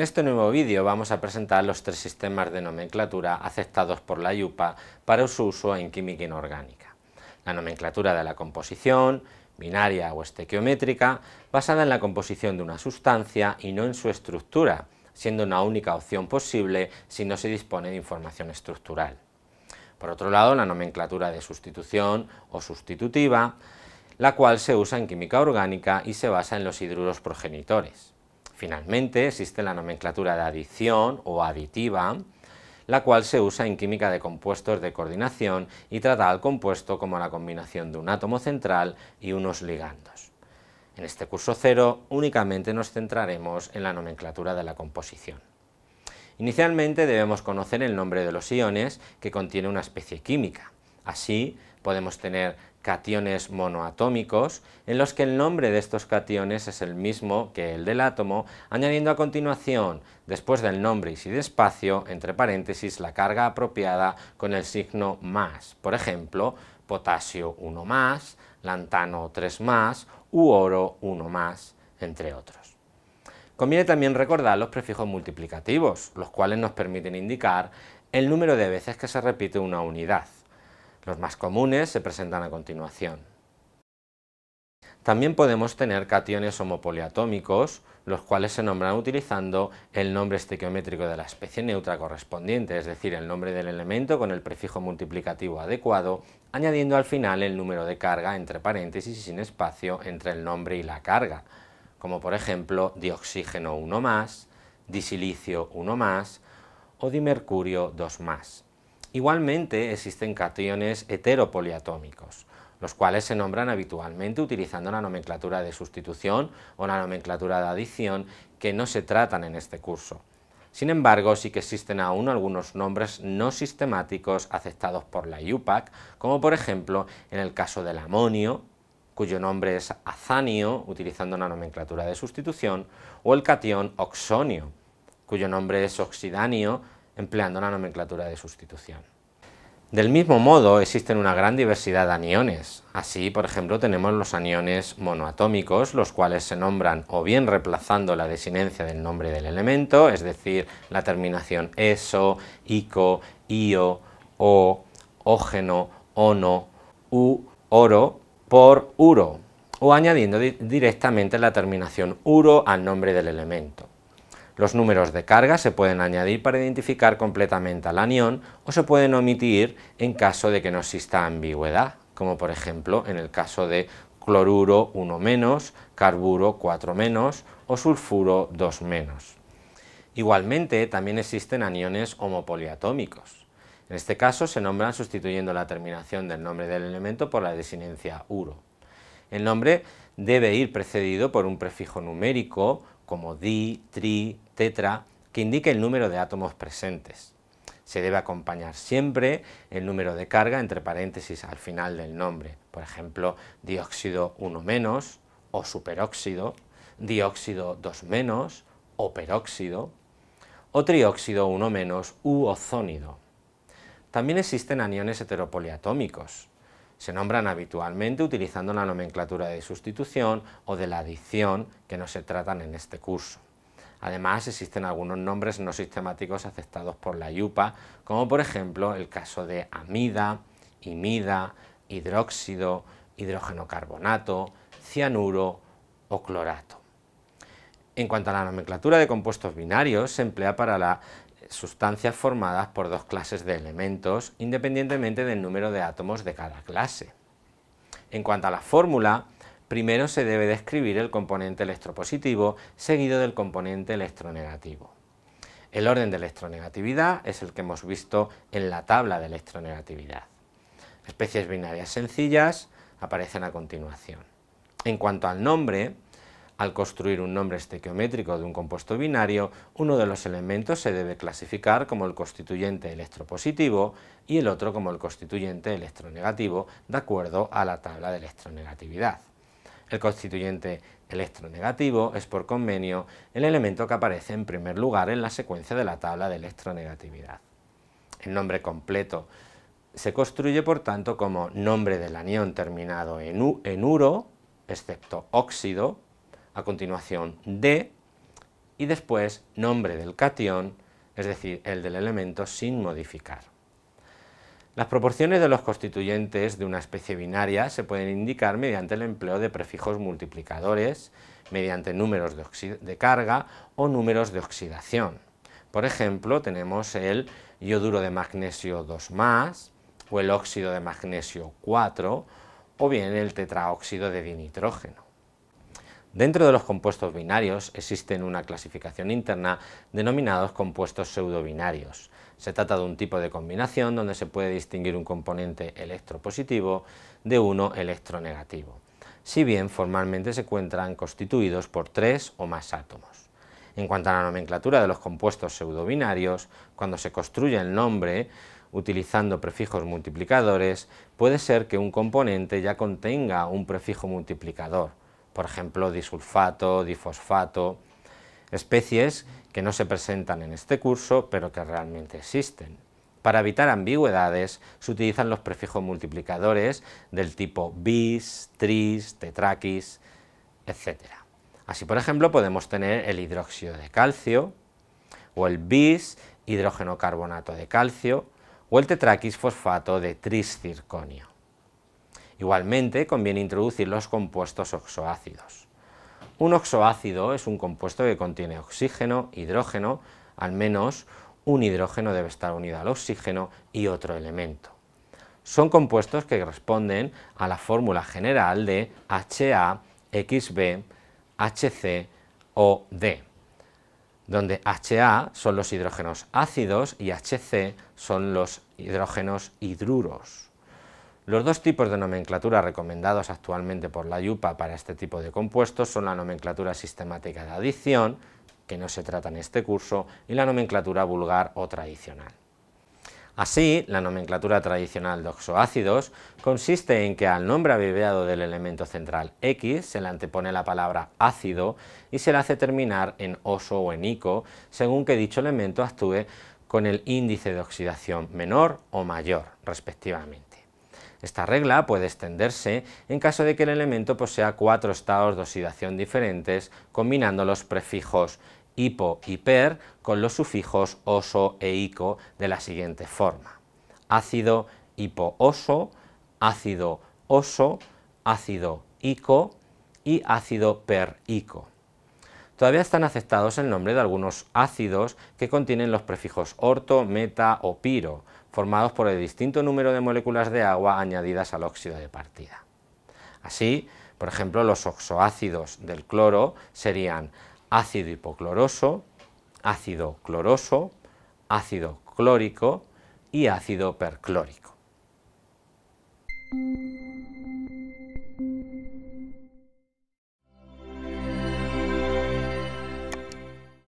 En este nuevo vídeo vamos a presentar los tres sistemas de nomenclatura aceptados por la IUPA para su uso en química inorgánica. La nomenclatura de la composición, binaria o estequiométrica, basada en la composición de una sustancia y no en su estructura, siendo una única opción posible si no se dispone de información estructural. Por otro lado, la nomenclatura de sustitución o sustitutiva, la cual se usa en química orgánica y se basa en los hidruros progenitores. Finalmente, existe la nomenclatura de adición o aditiva, la cual se usa en química de compuestos de coordinación y trata al compuesto como la combinación de un átomo central y unos ligandos. En este curso cero únicamente nos centraremos en la nomenclatura de la composición. Inicialmente debemos conocer el nombre de los iones que contiene una especie química. Así podemos tener cationes monoatómicos, en los que el nombre de estos cationes es el mismo que el del átomo, añadiendo a continuación, después del nombre y si despacio, entre paréntesis, la carga apropiada con el signo más, por ejemplo, potasio 1 más, lantano 3 más u oro 1 más, entre otros. Conviene también recordar los prefijos multiplicativos, los cuales nos permiten indicar el número de veces que se repite una unidad. Los más comunes se presentan a continuación. También podemos tener cationes homopoliatómicos, los cuales se nombran utilizando el nombre estequiométrico de la especie neutra correspondiente, es decir, el nombre del elemento con el prefijo multiplicativo adecuado, añadiendo al final el número de carga entre paréntesis y sin espacio entre el nombre y la carga, como por ejemplo dioxígeno 1+, disilicio 1+, o dimercurio 2+. Igualmente existen cationes heteropoliatómicos, los cuales se nombran habitualmente utilizando la nomenclatura de sustitución o la nomenclatura de adición que no se tratan en este curso. Sin embargo, sí que existen aún algunos nombres no sistemáticos aceptados por la IUPAC, como por ejemplo en el caso del amonio, cuyo nombre es azanio, utilizando una nomenclatura de sustitución, o el cation oxonio, cuyo nombre es oxidanio, empleando la nomenclatura de sustitución. Del mismo modo, existen una gran diversidad de aniones. Así, por ejemplo, tenemos los aniones monoatómicos, los cuales se nombran o bien reemplazando la desinencia del nombre del elemento, es decir, la terminación eso, ico, io, o, ógeno, ono, u, oro, por uro, o añadiendo directamente la terminación uro al nombre del elemento. Los números de carga se pueden añadir para identificar completamente al anión o se pueden omitir en caso de que no exista ambigüedad, como por ejemplo en el caso de cloruro 1-, carburo 4- o sulfuro 2-. Igualmente, también existen aniones homopoliatómicos. En este caso se nombran sustituyendo la terminación del nombre del elemento por la desinencia uro. El nombre debe ir precedido por un prefijo numérico como di, tri, tetra que indique el número de átomos presentes. Se debe acompañar siempre el número de carga entre paréntesis al final del nombre, por ejemplo, dióxido 1 menos o superóxido, dióxido 2 menos o peróxido, o trióxido 1 menos u ozónido. También existen aniones heteropoliatómicos. Se nombran habitualmente utilizando la nomenclatura de sustitución o de la adición que no se tratan en este curso. Además, existen algunos nombres no sistemáticos aceptados por la IUPA, como por ejemplo el caso de amida, imida, hidróxido, hidrógeno carbonato, cianuro o clorato. En cuanto a la nomenclatura de compuestos binarios, se emplea para las sustancias formadas por dos clases de elementos, independientemente del número de átomos de cada clase. En cuanto a la fórmula, primero se debe describir el componente electropositivo seguido del componente electronegativo. El orden de electronegatividad es el que hemos visto en la tabla de electronegatividad. Especies binarias sencillas aparecen a continuación. En cuanto al nombre, al construir un nombre estequiométrico de un compuesto binario, uno de los elementos se debe clasificar como el constituyente electropositivo y el otro como el constituyente electronegativo, de acuerdo a la tabla de electronegatividad. El constituyente electronegativo es por convenio el elemento que aparece en primer lugar en la secuencia de la tabla de electronegatividad. El nombre completo se construye por tanto como nombre del anión terminado en, u, en uro, excepto óxido, a continuación D, y después nombre del catión, es decir, el del elemento sin modificar. Las proporciones de los constituyentes de una especie binaria se pueden indicar mediante el empleo de prefijos multiplicadores, mediante números de, carga o números de oxidación. Por ejemplo, tenemos el ioduro de magnesio 2+, o el óxido de magnesio 4, o bien el tetraóxido de dinitrógeno. Dentro de los compuestos binarios existen una clasificación interna denominados compuestos pseudobinarios. Se trata de un tipo de combinación donde se puede distinguir un componente electropositivo de uno electronegativo, si bien formalmente se encuentran constituidos por tres o más átomos. En cuanto a la nomenclatura de los compuestos pseudobinarios, cuando se construye el nombre utilizando prefijos multiplicadores, puede ser que un componente ya contenga un prefijo multiplicador, por ejemplo disulfato, difosfato, especies que no se presentan en este curso pero que realmente existen. Para evitar ambigüedades se utilizan los prefijos multiplicadores del tipo bis, tris, tetraquis, etc. Así por ejemplo podemos tener el hidróxido de calcio o el bis hidrógeno carbonato de calcio o el tetraquis fosfato de triscirconio. Igualmente, conviene introducir los compuestos oxoácidos. Un oxoácido es un compuesto que contiene oxígeno, hidrógeno, al menos un hidrógeno debe estar unido al oxígeno y otro elemento. Son compuestos que responden a la fórmula general de HA, XB, HC o D, donde HA son los hidrógenos ácidos y HC son los hidrógenos hidruros. Los dos tipos de nomenclatura recomendados actualmente por la IUPA para este tipo de compuestos son la nomenclatura sistemática de adición, que no se trata en este curso, y la nomenclatura vulgar o tradicional. Así, la nomenclatura tradicional de oxoácidos consiste en que al nombre abreviado del elemento central X se le antepone la palabra ácido y se le hace terminar en oso o en ico, según que dicho elemento actúe con el índice de oxidación menor o mayor, respectivamente. Esta regla puede extenderse en caso de que el elemento posea cuatro estados de oxidación diferentes, combinando los prefijos hipo y per con los sufijos oso e ico de la siguiente forma. Ácido hipooso, ácido oso, ácido ico y ácido perico. Todavía están aceptados el nombre de algunos ácidos que contienen los prefijos orto, meta o piro, formados por el distinto número de moléculas de agua añadidas al óxido de partida. Así, por ejemplo, los oxoácidos del cloro serían ácido hipocloroso, ácido cloroso, ácido clórico y ácido perclórico.